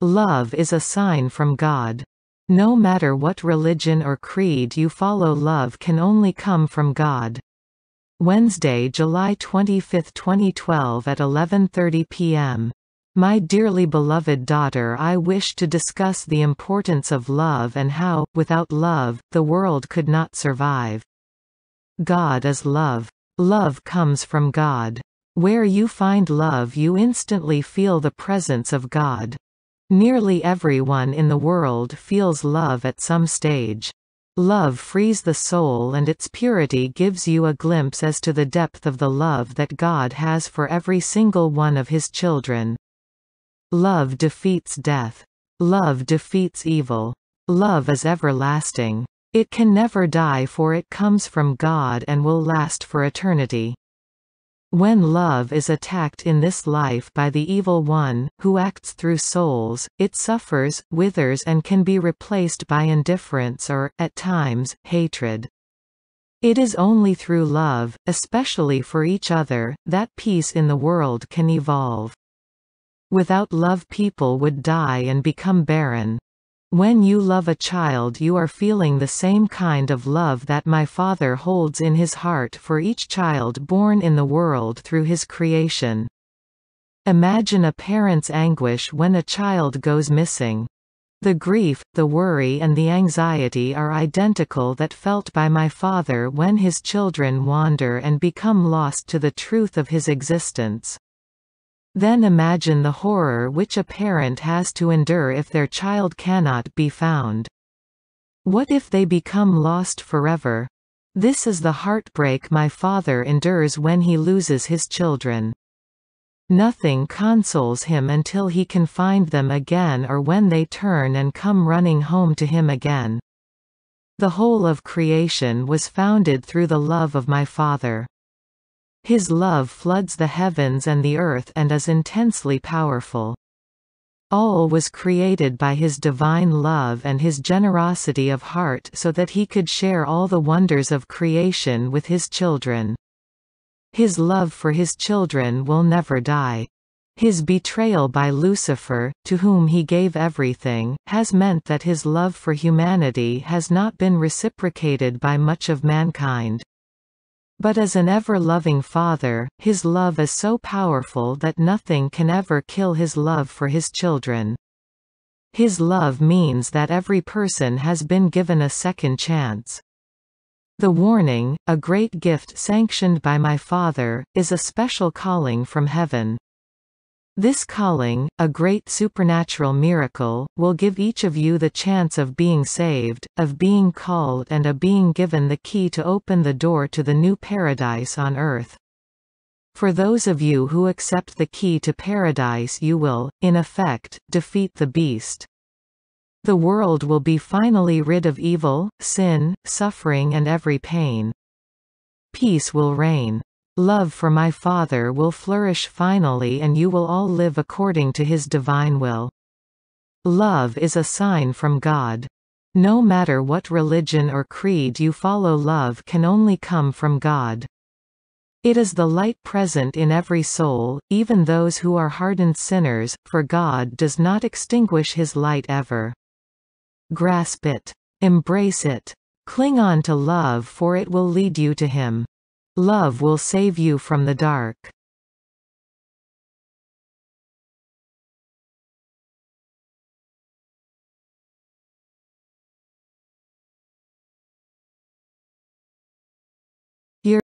Love is a sign from God. No matter what religion or creed you follow love can only come from God. Wednesday, July 25, 2012 at 11.30 p.m. My dearly beloved daughter I wish to discuss the importance of love and how, without love, the world could not survive. God is love. Love comes from God. Where you find love you instantly feel the presence of God. Nearly everyone in the world feels love at some stage. Love frees the soul and its purity gives you a glimpse as to the depth of the love that God has for every single one of his children. Love defeats death. Love defeats evil. Love is everlasting. It can never die for it comes from God and will last for eternity. When love is attacked in this life by the evil one, who acts through souls, it suffers, withers and can be replaced by indifference or, at times, hatred. It is only through love, especially for each other, that peace in the world can evolve. Without love people would die and become barren. When you love a child you are feeling the same kind of love that my Father holds in his heart for each child born in the world through his creation. Imagine a parent's anguish when a child goes missing. The grief, the worry and the anxiety are identical that felt by my father when his children wander and become lost to the truth of his existence. Then imagine the horror which a parent has to endure if their child cannot be found. What if they become lost forever? This is the heartbreak my father endures when he loses his children. Nothing consoles him until he can find them again or when they turn and come running home to him again. The whole of creation was founded through the love of my Father. His love floods the heavens and the earth and is intensely powerful. All was created by his divine love and his generosity of heart so that he could share all the wonders of creation with his children. His love for his children will never die. His betrayal by Lucifer, to whom he gave everything, has meant that his love for humanity has not been reciprocated by much of mankind. But as an ever-loving father, his love is so powerful that nothing can ever kill his love for his children. His love means that every person has been given a second chance. The warning, a great gift sanctioned by my Father, is a special calling from heaven. This calling, a great supernatural miracle, will give each of you the chance of being saved, of being called and of being given the key to open the door to the new paradise on earth. For those of you who accept the key to paradise you will, in effect, defeat the beast. The world will be finally rid of evil, sin, suffering and every pain. Peace will reign. Love for my Father will flourish finally and you will all live according to his divine will. Love is a sign from God. No matter what religion or creed you follow love can only come from God. It is the light present in every soul, even those who are hardened sinners, for God does not extinguish his light ever. Grasp it. Embrace it. Cling on to love for it will lead you to him. Love will save you from the dark.